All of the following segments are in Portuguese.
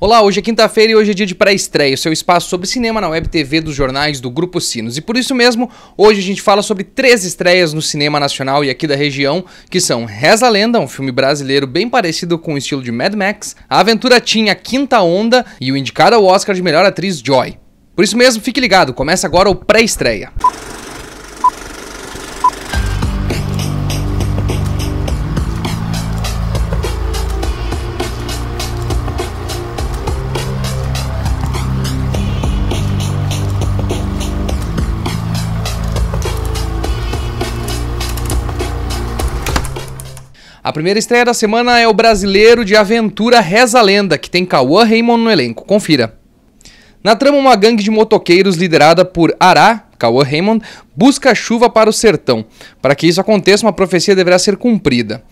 Olá, hoje é quinta-feira e hoje é dia de pré-estreia, o seu espaço sobre cinema na web TV dos jornais do Grupo Sinos. E por isso mesmo, hoje a gente fala sobre três estreias no cinema nacional e aqui da região, que são Reza Lenda, um filme brasileiro bem parecido com o estilo de Mad Max, A Aventura Tinha Quinta Onda e o indicado ao Oscar de Melhor Atriz Joy. Por isso mesmo, fique ligado, começa agora o pré-estreia. A primeira estreia da semana é o brasileiro de aventura Reza Lenda, que tem Cauã Raymond no elenco. Confira. Na trama, uma gangue de motoqueiros liderada por Ará, Cauã Raymond, busca chuva para o sertão. Para que isso aconteça, uma profecia deverá ser cumprida.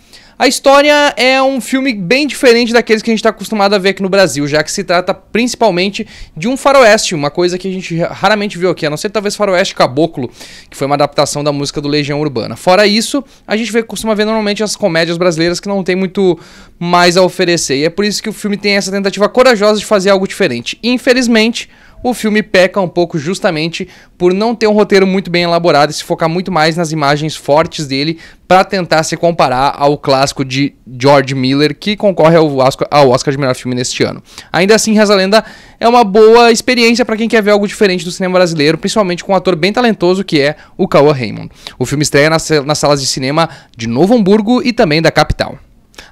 A história é um filme bem diferente daqueles que a gente está acostumado a ver aqui no Brasil, já que se trata principalmente de um faroeste, uma coisa que a gente raramente viu aqui, a não ser talvez Faroeste Caboclo, que foi uma adaptação da música do Legião Urbana. Fora isso, a gente vê, costuma ver normalmente as comédias brasileiras que não tem muito mais a oferecer, e é por isso que o filme tem essa tentativa corajosa de fazer algo diferente. Infelizmente, o filme peca um pouco justamente por não ter um roteiro muito bem elaborado e se focar muito mais nas imagens fortes dele para tentar se comparar ao clássico de George Miller que concorre ao Oscar, ao Oscar de melhor filme neste ano. Ainda assim, Reza Lenda é uma boa experiência para quem quer ver algo diferente do cinema brasileiro, principalmente com um ator bem talentoso que é o Cauã Raymond. O filme estreia nas, nas salas de cinema de Novo Hamburgo e também da capital.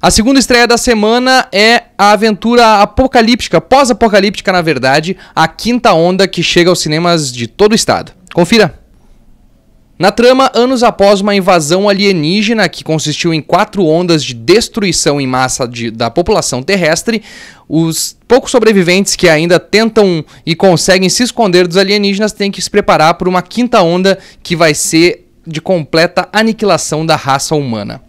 A segunda estreia da semana é a aventura apocalíptica, pós-apocalíptica, na verdade, a quinta onda que chega aos cinemas de todo o estado. Confira! Na trama, anos após uma invasão alienígena que consistiu em quatro ondas de destruição em massa de, da população terrestre, os poucos sobreviventes que ainda tentam e conseguem se esconder dos alienígenas têm que se preparar para uma quinta onda que vai ser de completa aniquilação da raça humana.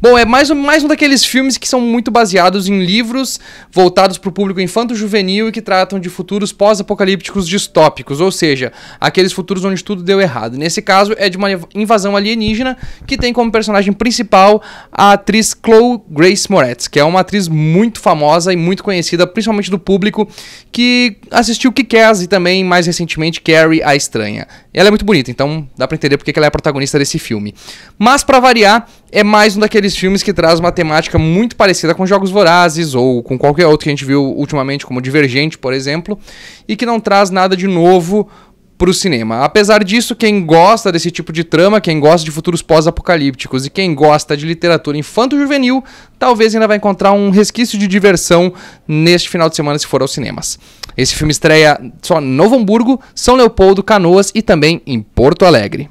Bom, é mais, mais um daqueles filmes que são muito baseados em livros voltados para o público infanto-juvenil e que tratam de futuros pós-apocalípticos distópicos, ou seja, aqueles futuros onde tudo deu errado. Nesse caso, é de uma invasão alienígena que tem como personagem principal a atriz Chloe Grace Moretz, que é uma atriz muito famosa e muito conhecida, principalmente do público que assistiu Kick-Ass e também, mais recentemente, Carrie a Estranha. Ela é muito bonita, então dá para entender porque ela é a protagonista desse filme. Mas, para variar, é mais um daqueles filmes que traz uma temática muito parecida com Jogos Vorazes ou com qualquer outro que a gente viu ultimamente, como Divergente, por exemplo, e que não traz nada de novo para o cinema. Apesar disso, quem gosta desse tipo de trama, quem gosta de futuros pós-apocalípticos e quem gosta de literatura infanto-juvenil, talvez ainda vai encontrar um resquício de diversão neste final de semana se for aos cinemas. Esse filme estreia só em Novo Hamburgo, São Leopoldo, Canoas e também em Porto Alegre.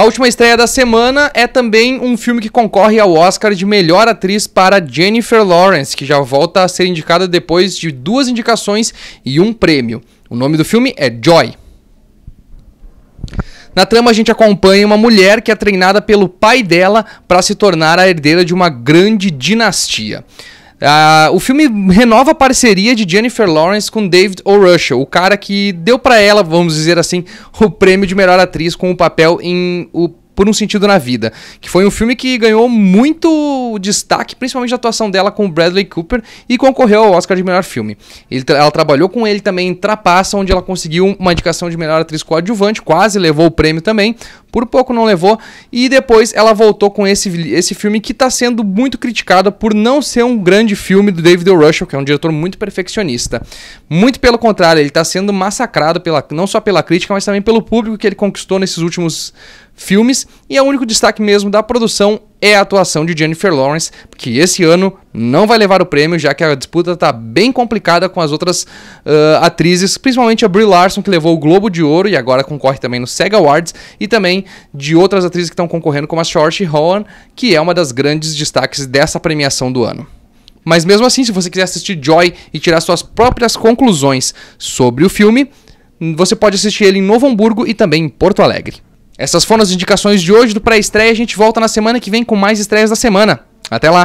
A última estreia da semana é também um filme que concorre ao Oscar de melhor atriz para Jennifer Lawrence, que já volta a ser indicada depois de duas indicações e um prêmio. O nome do filme é Joy. Na trama, a gente acompanha uma mulher que é treinada pelo pai dela para se tornar a herdeira de uma grande dinastia. Uh, o filme renova a parceria de Jennifer Lawrence com David Russell, o cara que deu para ela, vamos dizer assim, o prêmio de melhor atriz com o papel em o por um sentido na vida, que foi um filme que ganhou muito o destaque, principalmente da atuação dela com Bradley Cooper, e concorreu ao Oscar de melhor filme. Ele, ela trabalhou com ele também em Trapaça, onde ela conseguiu uma indicação de melhor atriz coadjuvante, quase levou o prêmio também, por pouco não levou, e depois ela voltou com esse, esse filme que está sendo muito criticado por não ser um grande filme do David O. Russell, que é um diretor muito perfeccionista. Muito pelo contrário, ele está sendo massacrado pela, não só pela crítica, mas também pelo público que ele conquistou nesses últimos filmes, e é o único destaque mesmo da produção é a atuação de Jennifer Lawrence, que esse ano não vai levar o prêmio, já que a disputa está bem complicada com as outras uh, atrizes, principalmente a Brie Larson, que levou o Globo de Ouro e agora concorre também no SEGA Awards, e também de outras atrizes que estão concorrendo, como a Saoirse Rowan, que é uma das grandes destaques dessa premiação do ano. Mas mesmo assim, se você quiser assistir Joy e tirar suas próprias conclusões sobre o filme, você pode assistir ele em Novo Hamburgo e também em Porto Alegre. Essas foram as indicações de hoje do pré-estreia. A gente volta na semana que vem com mais estreias da semana. Até lá!